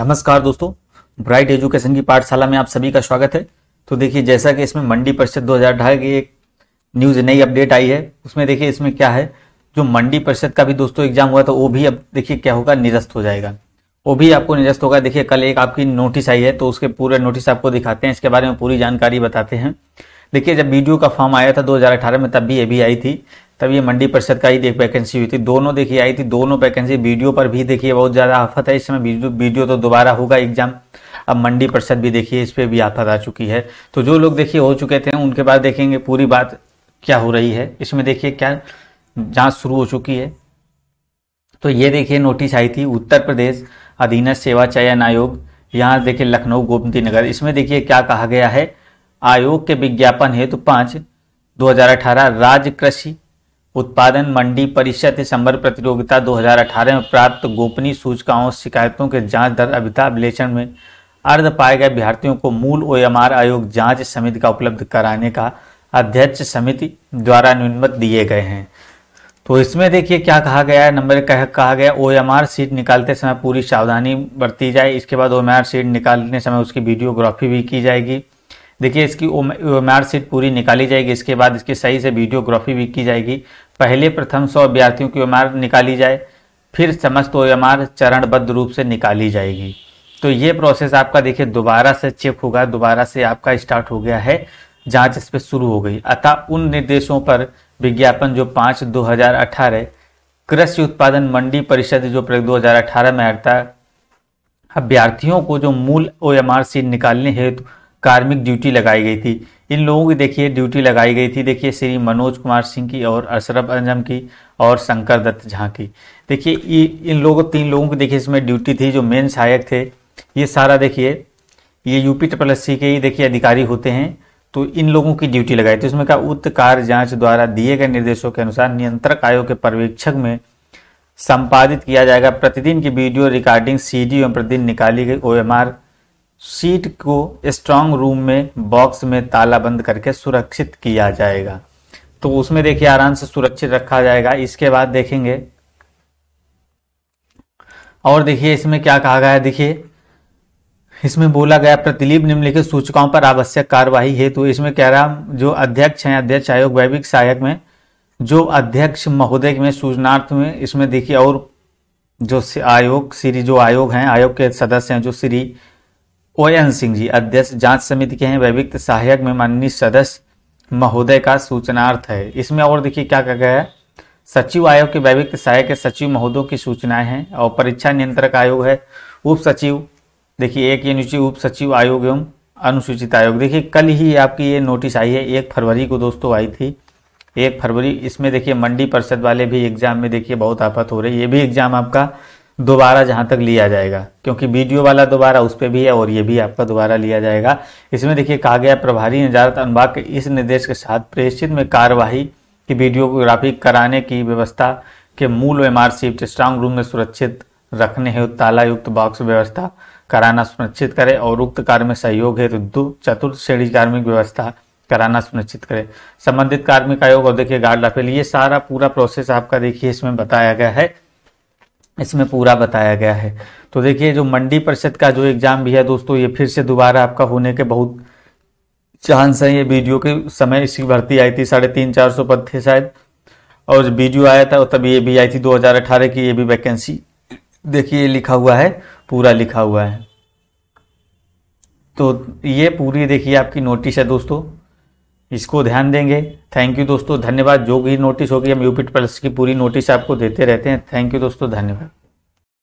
नमस्कार दोस्तों bright education की पाठशाला में आप सभी का स्वागत है तो देखिए जैसा कि इसमें मंडी परिषद दो की एक न्यूज़ नई अपडेट आई है उसमें देखिए इसमें क्या है जो मंडी परिषद का भी दोस्तों एग्जाम हुआ था वो भी अब देखिए क्या होगा निरस्त हो जाएगा वो भी आपको निरस्त होगा देखिए कल एक आपकी नोटिस आई है तो उसके पूरे नोटिस आपको दिखाते हैं इसके बारे में पूरी जानकारी बताते हैं देखिए जब वीडियो का फॉर्म आया था 2018 में तब भी ये भी आई थी तब ये मंडी परिषद का ही एक वैकेंसी हुई थी दोनों देखिए आई थी दोनों वैकेंसी वीडियो पर भी देखिए बहुत ज़्यादा आफत है इस समय वीडियो तो दोबारा होगा एग्जाम अब मंडी परिषद भी देखिए इस पर भी आफत आ चुकी है तो जो लोग देखिए हो चुके थे उनके बाद देखेंगे पूरी बात क्या हो रही है इसमें देखिए क्या जाँच शुरू हो चुकी है तो ये देखिए नोटिस आई थी उत्तर प्रदेश अधीन सेवा चयन आयोग यहाँ देखिए लखनऊ गोमती नगर इसमें देखिए क्या कहा गया है आयोग के विज्ञापन हेतु पांच 2018 राज्य कृषि उत्पादन मंडी परिषद दिसंबर प्रतियोगिता 2018 में प्राप्त गोपनीय सूचकाओं शिकायतों के जांच दर अभिता लेचन में अर्ध पाए गए अभ्यर्थियों को मूल ओ आयोग जांच समिति का उपलब्ध कराने का अध्यक्ष समिति द्वारा न्यूनमत दिए गए हैं तो इसमें देखिए क्या कहा गया है नंबर कह कहा गया ओ एम आर सीट निकालते समय पूरी सावधानी बरती जाए इसके बाद ओ एम आर सीट निकालने समय उसकी वीडियोग्राफी भी की जाएगी देखिए इसकी ओमार सीट पूरी निकाली जाएगी इसके बाद इसकी सही से वीडियोग्राफी भी की जाएगी पहले प्रथम सौ अभ्यर्थियों की ओमार निकाली जाए फिर समस्त ओएमआर चरणबद्ध रूप से निकाली जाएगी तो ये प्रोसेस आपका देखिए दोबारा से चेक होगा दोबारा से आपका स्टार्ट हो गया है जांच इस पर शुरू हो गई अतः उन निर्देशों पर विज्ञापन जो पाँच दो हजार अठारह कृषि उत्पादन मंडी परिषद जो दो हजार अठारह में आता अभ्यर्थियों को जो मूल ओ एम आर सीट निकालने हेतु तो कार्मिक ड्यूटी लगाई गई थी इन लोगों की देखिए ड्यूटी लगाई गई थी देखिए श्री मनोज कुमार सिंह की और अशरफ अंजम की और शंकर दत्त झा की देखिए इन लोगों तीन लोगों की देखिए इसमें ड्यूटी थी जो मेन सहायक थे ये सारा देखिए ये यूपी ट्रिपल एस के ही देखिए अधिकारी होते हैं तो इन लोगों की ड्यूटी लगाई थी उसमें कहा उत्त कार्य जांच द्वारा दिए गए निर्देशों के अनुसार नियंत्रक आयोग के पर्यवेक्षक में संपादित किया जाएगा प्रतिदिन की वीडियो रिकॉर्डिंग सी एवं प्रतिदिन निकाली गई ओ सीट को स्ट्रांग रूम में बॉक्स में तालाबंद करके सुरक्षित किया जाएगा तो उसमें देखिए आराम से सुरक्षित रखा जाएगा इसके बाद देखेंगे और देखिए इसमें क्या कहा गया है देखिए इसमें बोला गया प्रतिलीप निम्नलिखित सूचकाओं पर आवश्यक कार्यवाही है तो इसमें कह रहा जो अध्यक्ष हैं अध्यक्ष आयोग वैविक सहायक में जो अध्यक्ष महोदय में सूचनार्थ में इसमें देखिए और जो आयोग श्री जो आयोग हैं आयोग के सदस्य हैं जो श्री ओयन सिंह जी अध्यक्ष जांच समिति के हैं वैविक सहायक में माननीय सदस्य महोदय का सूचनार्थ है इसमें और देखिए क्या कहा गया है सचिव आयोग के वैविक सहायक के सचिव महोदयों की सूचनाएं हैं और परीक्षा नियंत्रक आयोग है उप सचिव देखिए एक ये नीचे उप सचिव आयोग एवं अनुसूचित आयोग देखिए कल ही आपकी ये नोटिस आई है एक फरवरी को दोस्तों आई थी एक फरवरी इसमें देखिए मंडी परिषद वाले भी एग्जाम में देखिए बहुत आफत हो रही है ये भी एग्जाम आपका दोबारा जहाँ तक लिया जाएगा क्योंकि वीडियो वाला दोबारा उस पर भी है और ये भी आपका दोबारा लिया जाएगा इसमें देखिए कहा गया प्रभारी नजारत अनुबाग के इस निर्देश के साथ प्रेषित में कार्यवाही की वीडियोग्राफी कराने की व्यवस्था के मूल आर शिफ्ट स्ट्रांग रूम में सुरक्षित रखने हेतु तालायुक्त बॉक्स व्यवस्था कराना सुनिश्चित करें और उक्त कार्य में सहयोग हेतु दो चतुर्थ श्रेणी कार्मिक व्यवस्था कराना सुनिश्चित करें संबंधित कार्मिक आयोग और देखिए गार्ड राफेल ये सारा पूरा प्रोसेस आपका देखिए इसमें बताया गया है इसमें पूरा बताया गया है तो देखिए जो मंडी परिषद का जो एग्ज़ाम भी है दोस्तों ये फिर से दोबारा आपका होने के बहुत चांस है ये वीडियो के समय इसकी भर्ती आई थी साढ़े तीन चार सौ पद थे शायद और वीडियो आया था तब ये भी आई थी 2018 की ये भी वैकेंसी देखिए लिखा हुआ है पूरा लिखा हुआ है तो ये पूरी देखिए आपकी नोटिस है दोस्तों इसको ध्यान देंगे थैंक यू दोस्तों धन्यवाद जो भी नोटिस होगी हम यूपीट प्लस की पूरी नोटिस आपको देते रहते हैं थैंक यू दोस्तों धन्यवाद